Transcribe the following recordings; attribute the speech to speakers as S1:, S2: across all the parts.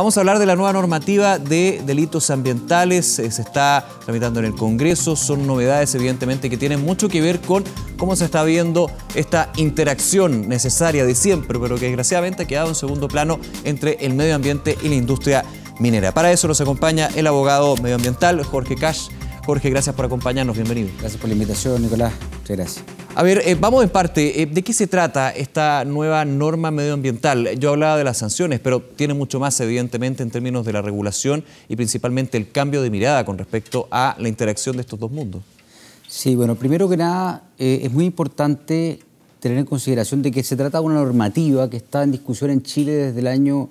S1: Vamos a hablar de la nueva normativa de delitos ambientales. Eh, se está tramitando en el Congreso. Son novedades, evidentemente, que tienen mucho que ver con cómo se está viendo esta interacción necesaria de siempre, pero que desgraciadamente ha quedado en segundo plano entre el medio ambiente y la industria minera. Para eso nos acompaña el abogado medioambiental Jorge Cash. Jorge, gracias por acompañarnos. Bienvenido. Gracias por la invitación, Nicolás. Muchas gracias. A ver, eh, vamos en parte. Eh, ¿De qué se trata esta nueva norma medioambiental? Yo hablaba de las sanciones, pero tiene mucho más, evidentemente, en términos de la regulación y principalmente el cambio de mirada con respecto a la interacción de estos dos mundos. Sí, bueno, primero que nada, eh, es muy importante tener en
S2: consideración de que se trata de una normativa que está en discusión en Chile desde el año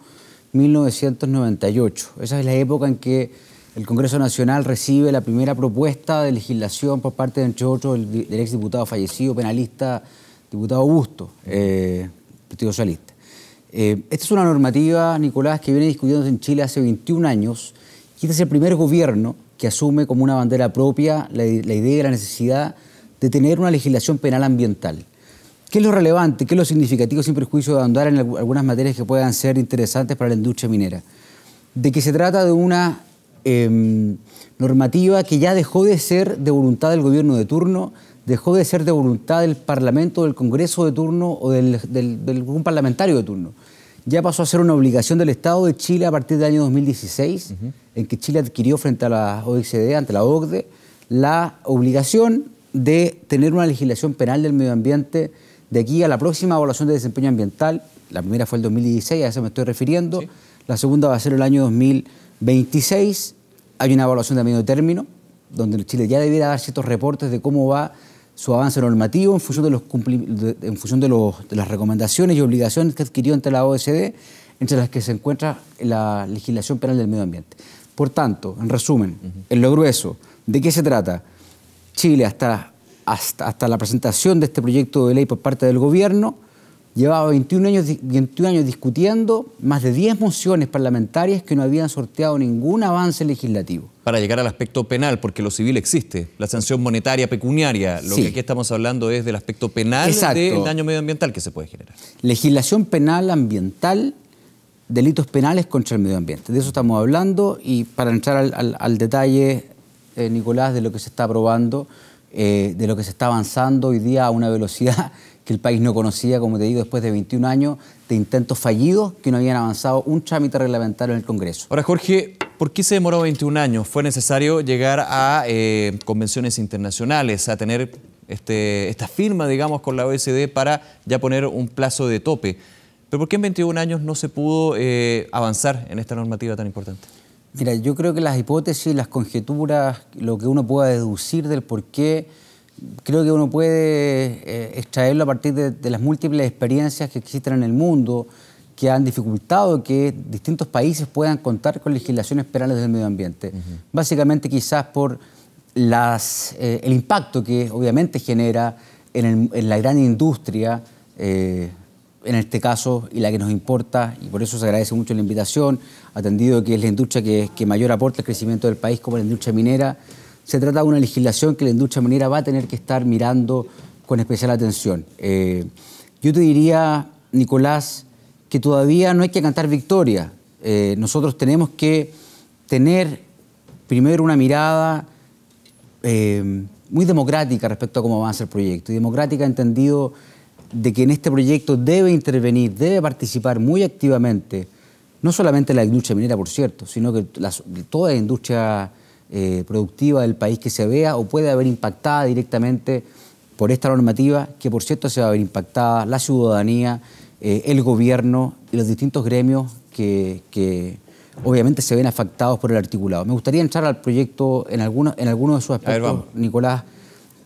S2: 1998. Esa es la época en que el Congreso Nacional recibe la primera propuesta de legislación por parte, entre otros, del, exdiputado fallecido, penalista, diputado Augusto, eh, Partido Socialista. Eh, esta es una normativa, Nicolás, que viene discutiéndose en Chile hace 21 años y este es el primer gobierno que asume como una bandera propia la, idea y la necesidad de tener una legislación penal ambiental. ¿Qué es lo relevante, qué es lo significativo, sin perjuicio de andar en algunas materias que puedan ser interesantes para la industria minera? De que se trata de una Em, normativa que ya dejó de ser de voluntad del gobierno de turno, dejó de ser de voluntad del Parlamento, del Congreso de turno o del, algún parlamentario de turno. Ya pasó a ser una obligación del Estado de Chile a partir del año 2016, en que Chile adquirió frente a la OECD, ante la OCDE, la obligación de tener una legislación penal del medio ambiente de aquí a la próxima evaluación de desempeño ambiental. La primera fue el 2016, a eso me estoy refiriendo. La segunda va a ser el año 2016. 26 hay una evaluación de medio término, donde Chile ya debiera dar ciertos reportes de cómo va su avance normativo en función de, los en función de, las recomendaciones y obligaciones que adquirió ante la OECD, entre las que se encuentra la legislación penal del medio ambiente. Por tanto, en resumen, en lo grueso, ¿de qué se trata? Chile hasta, hasta la presentación de este proyecto de ley por parte del gobierno, Llevaba 21 años, 21 años discutiendo más de 10 mociones parlamentarias que no habían sorteado ningún avance legislativo.
S1: Para llegar al aspecto penal, porque lo civil existe, la sanción monetaria pecuniaria, lo que aquí estamos hablando es del aspecto penal del daño medioambiental que se puede generar.
S2: Legislación penal ambiental, delitos penales contra el medio ambiente. De eso estamos hablando y para entrar al, detalle, eh, Nicolás, de lo que se está aprobando, eh, de lo que se está avanzando hoy día a una velocidad que el país no conocía, como te digo, después de 21 años de intentos fallidos que no habían avanzado un trámite reglamentario en el Congreso.
S1: Ahora, Jorge, ¿por qué se demoró 21 años? ¿Fue necesario llegar a eh, convenciones internacionales, a tener este, esta firma, digamos, con la OECD para ya poner un plazo de tope? ¿Pero por qué en 21 años no se pudo eh, avanzar en esta normativa tan importante?
S2: Mira, yo creo que las hipótesis, las conjeturas, lo que uno pueda deducir del por qué creo que uno puede eh, extraerlo a partir de, las múltiples experiencias que existen en el mundo que han dificultado que distintos países puedan contar con legislaciones penales del medio ambiente. Básicamente quizás por eh, el impacto que obviamente genera en, la gran industria, eh, en este caso, y la que nos importa, y por eso se agradece mucho la invitación, atendido que es la industria que, que mayor aporta al crecimiento del país como la industria minera, se trata de una legislación que la industria minera va a tener que estar mirando con especial atención. Eh, yo te diría, Nicolás, que todavía no hay que cantar victoria. Eh, nosotros tenemos que tener primero una mirada eh, muy democrática respecto a cómo ser el proyecto. Y democrática entendido de que en este proyecto debe intervenir, debe participar muy activamente, no solamente la industria minera, por cierto, sino que toda la industria eh, productiva del país que se vea o puede haber impactada directamente por esta normativa, que por cierto se va a ver impactada la ciudadanía, eh, el gobierno y los distintos gremios que, obviamente se ven afectados por el articulado. Me gustaría entrar al proyecto en algunos en alguno de sus aspectos, Nicolás,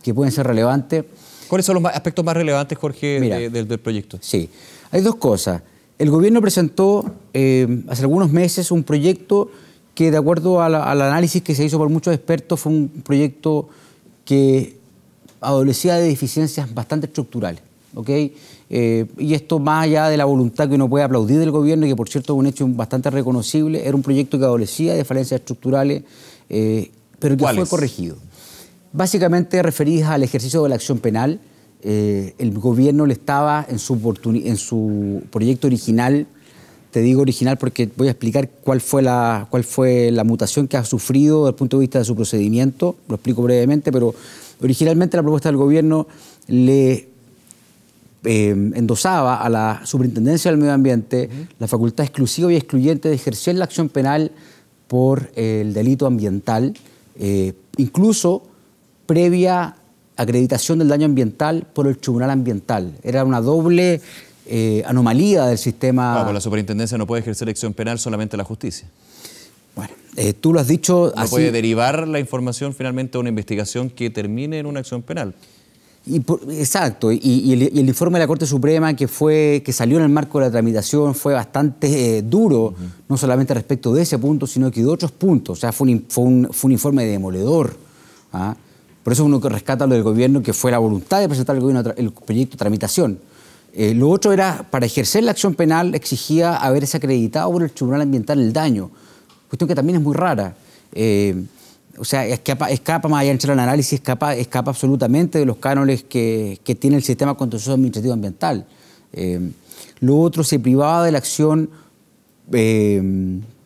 S2: que pueden ser relevantes. ¿Cuáles son los aspectos más relevantes,
S1: Jorge, del proyecto?
S2: Sí, hay dos cosas. El gobierno presentó eh, hace algunos meses un proyecto que de acuerdo al análisis que se hizo por muchos expertos fue un proyecto que adolecía de deficiencias bastante estructurales. Eh, y esto más allá de la voluntad que uno puede aplaudir del gobierno, y que por cierto es un hecho bastante reconocible, era un proyecto que adolecía de falencias estructurales, eh, pero que fue corregido. Básicamente referidas al ejercicio de la acción penal, eh, el gobierno le estaba en su proyecto original te digo original porque voy a explicar cuál fue, la, cuál fue la mutación que ha sufrido desde el punto de vista de su procedimiento, lo explico brevemente, pero originalmente la propuesta del gobierno le eh, endosaba a la Superintendencia del Medio Ambiente la facultad exclusiva y excluyente de ejercer la acción penal por el delito ambiental, eh, incluso previa acreditación del daño ambiental por el Tribunal Ambiental. Era una doble eh, anomalía del sistema. Con ah, pues la
S1: superintendencia no puede ejercer acción penal solamente la justicia. Bueno,
S2: eh, tú lo has dicho no puede
S1: derivar la información finalmente a una investigación que termine en una acción penal.
S2: exacto, y, el, informe de la Corte Suprema que, fue, que salió en el marco de la tramitación fue bastante eh, duro, no solamente respecto de ese punto, sino que de otros puntos. O sea, fue un, informe demoledor. ¿ah? Por eso uno que rescata lo del gobierno, que fue la voluntad de presentar el, gobierno, el proyecto de tramitación. Eh, lo otro era, para ejercer la acción penal exigía haberse acreditado por el Tribunal Ambiental el daño, cuestión que también es muy rara. Eh, o sea, escapa, más allá del el análisis, escapa, escapa absolutamente de los cánones que, tiene el sistema contencioso administrativo ambiental. Eh, lo otro se privaba de la acción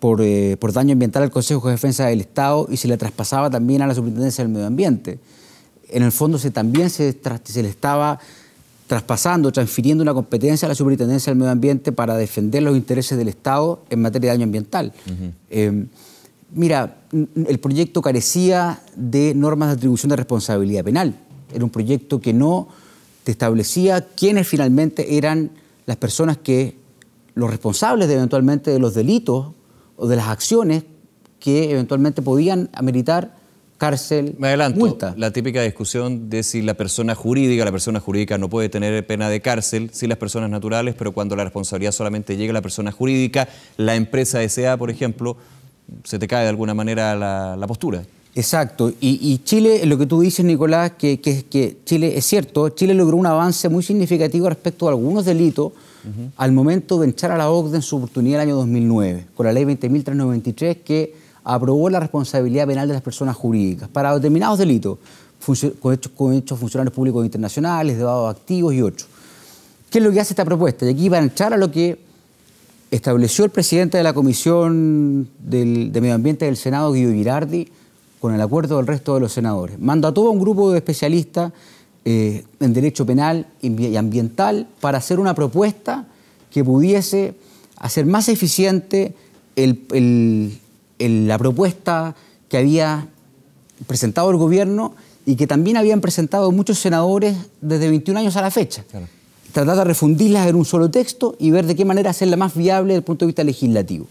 S2: por, daño ambiental al Consejo de Defensa del Estado y se le traspasaba también a la Superintendencia del Medio Ambiente. En el fondo se, también se, se le estaba traspasando, transfiriendo una competencia a la Superintendencia del Medio Ambiente para defender los intereses del Estado en materia de daño ambiental. Em, mira, el proyecto carecía de normas de atribución de responsabilidad penal. Era un proyecto que no te establecía quiénes finalmente eran las personas que, los responsables de eventualmente de los delitos o de las acciones que eventualmente podían ameritar cárcel, Me
S1: adelanto, La típica discusión de si la persona jurídica, la persona jurídica no puede tener pena de cárcel, si las personas naturales, pero cuando la responsabilidad solamente llega a la persona jurídica, la empresa SA, por ejemplo, se te cae de alguna manera la, la postura. Exacto, y, Chile,
S2: lo que tú dices, Nicolás, que, que, Chile es cierto, Chile logró un avance muy significativo respecto a algunos delitos al momento de entrar a la OCDE en su oportunidad el año 2009, con la ley 20.393 que aprobó la responsabilidad penal de las personas jurídicas para determinados delitos, con hechos, con funcionarios públicos internacionales, de dados activos y otros. ¿Qué es lo que hace esta propuesta? Y aquí va a entrar a lo que estableció el presidente de la Comisión de Medio Ambiente del Senado, Guido Girardi, con el acuerdo del resto de los senadores. Manda a todo un grupo de especialistas eh, en derecho penal y ambiental para hacer una propuesta que pudiese hacer más eficiente el, la propuesta que había presentado el gobierno y que también habían presentado muchos senadores desde 21 años a la fecha. Tratar de refundirlas en un solo texto y ver de qué manera hacerla más viable desde el punto de vista legislativo.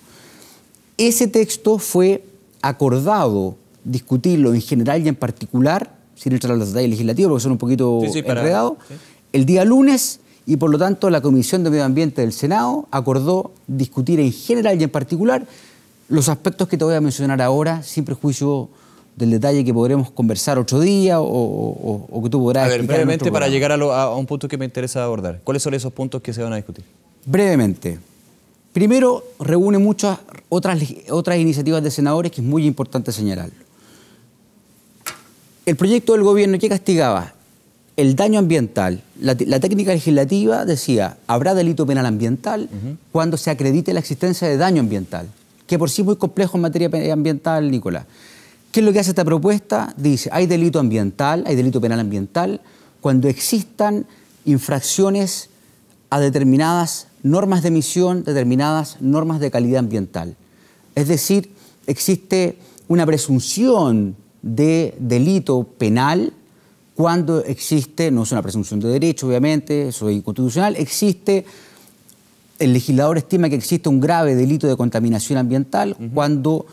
S2: Ese texto fue acordado discutirlo en general y en particular, sin entrar a los detalles legislativos porque son un poquito sí, el día lunes y por lo tanto la Comisión de Medio Ambiente del Senado acordó discutir en general y en particular los aspectos que te voy a mencionar ahora, sin prejuicio del detalle que podremos conversar otro día o, que tú podrás... A ver, brevemente para
S1: llegar a, un punto que me interesa abordar. ¿Cuáles son esos puntos que se van a discutir?
S2: Brevemente. Primero, reúne muchas otras, otras iniciativas de senadores que es muy importante señalarlo. El proyecto del gobierno, ¿qué castigaba? El daño ambiental. La, técnica legislativa decía, habrá delito penal ambiental cuando se acredite la existencia de daño ambiental que por sí es muy complejo en materia ambiental, Nicolás. ¿Qué es lo que hace esta propuesta? Dice, hay delito ambiental, hay delito penal ambiental, cuando existan infracciones a determinadas normas de emisión, determinadas normas de calidad ambiental. Es decir, existe una presunción de delito penal cuando existe, no es una presunción de derecho, obviamente, eso es inconstitucional, existe el legislador estima que existe un grave delito de contaminación ambiental cuando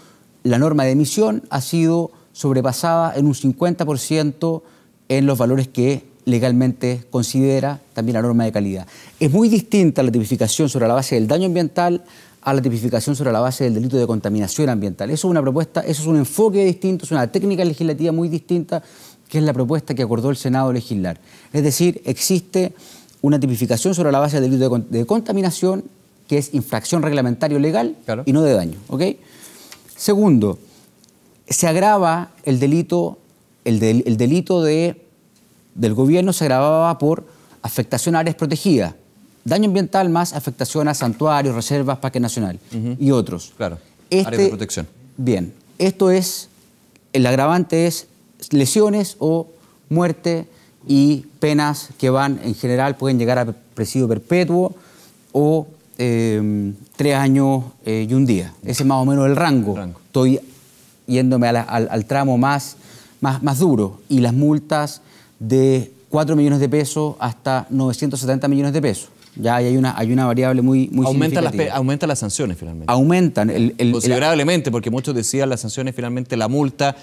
S2: la norma de emisión ha sido sobrepasada en un 50% en los valores que legalmente considera también la norma de calidad. Es muy distinta la tipificación sobre la base del daño ambiental a la tipificación sobre la base del delito de contaminación ambiental. Eso es una propuesta, eso es un enfoque distinto, es una técnica legislativa muy distinta, que es la propuesta que acordó el Senado legislar. Es decir, existe una tipificación sobre la base del delito de, contaminación, que es infracción reglamentario legal y no de daño. Segundo, se agrava el delito, el, del, delito de, del gobierno se agravaba por afectación a áreas protegidas, daño ambiental más afectación a santuarios, reservas, parque nacional y otros. Claro, este de protección. Bien, esto es, el agravante es lesiones o muerte y penas que van en general pueden llegar a presidio perpetuo o em, tres años eh, y un día. Ese es más o menos el rango. Estoy yéndome al, tramo más, más, más duro y las multas de 4 millones de pesos hasta 970 millones de pesos. Ya hay una, hay una variable muy, muy aumenta Las,
S1: las sanciones finalmente. Aumentan. El, el, Considerablemente, porque muchos decían las sanciones finalmente, la multa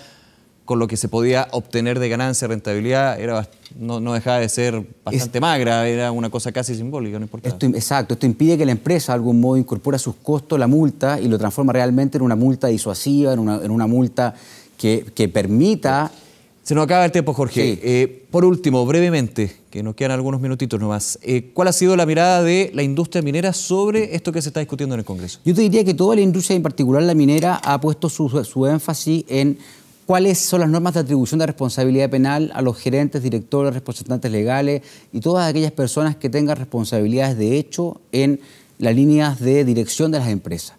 S1: con lo que se podía obtener de ganancia, rentabilidad, era no, no dejaba de ser bastante magra, era una cosa casi simbólica, no importa.
S2: Esto, exacto, esto impide que la empresa de algún modo incorpora sus costos, la multa, y lo transforma realmente en una multa disuasiva, en una, multa
S1: que, permita... Se nos acaba el tiempo, Jorge. Eh, por último, brevemente, que nos quedan algunos minutitos nomás, eh, ¿cuál ha sido la mirada de la industria minera sobre esto que se está discutiendo en el Congreso?
S2: Yo te diría que toda la industria, en particular la minera, ha puesto su, su énfasis en cuáles son las normas de atribución de responsabilidad penal a los gerentes, directores, representantes legales y todas aquellas personas que tengan responsabilidades de hecho en las líneas de dirección de las empresas.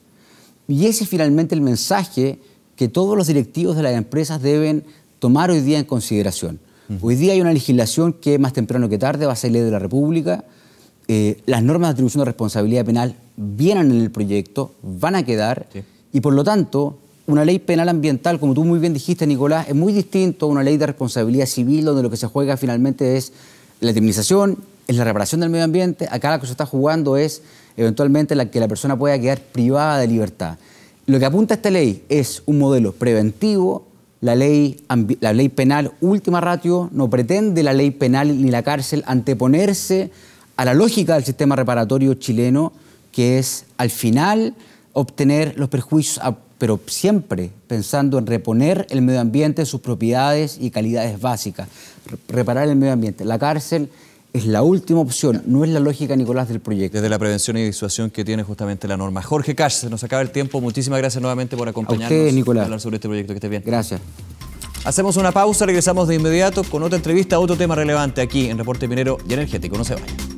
S2: Y ese es finalmente el mensaje que todos los directivos de las empresas deben tomar hoy día en consideración. Hoy día hay una legislación que más temprano que tarde va a ser ley de la República. Eh, las normas de atribución de responsabilidad penal vienen en el proyecto, van a quedar, y por lo tanto una ley penal ambiental, como tú muy bien dijiste, Nicolás, es muy distinto a una ley de responsabilidad civil, donde lo que se juega finalmente es la indemnización, es la reparación del medio ambiente. Acá lo que se está jugando es eventualmente la que la persona pueda quedar privada de libertad. Lo que apunta esta ley es un modelo preventivo. La ley, la ley penal última ratio no pretende la ley penal ni la cárcel anteponerse a la lógica del sistema reparatorio chileno, que es al final obtener los perjuicios pero siempre pensando en reponer el medio ambiente, sus propiedades y calidades
S1: básicas, reparar el medio ambiente. La cárcel es la última opción, no es la lógica, Nicolás, del proyecto. Desde la prevención y disuasión que tiene justamente la norma. Jorge Cash, se nos acaba el tiempo. Muchísimas gracias nuevamente por acompañarnos. A Nicolás. hablar sobre este proyecto. Que esté bien. Gracias. Hacemos una pausa, regresamos de inmediato con otra entrevista, otro tema relevante aquí en Reporte Minero y Energético. No se vayan.